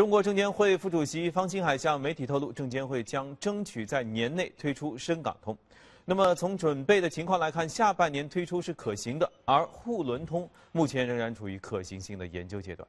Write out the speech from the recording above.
中国证监会副主席方星海向媒体透露，证监会将争取在年内推出深港通。那么，从准备的情况来看，下半年推出是可行的，而沪伦通目前仍然处于可行性的研究阶段。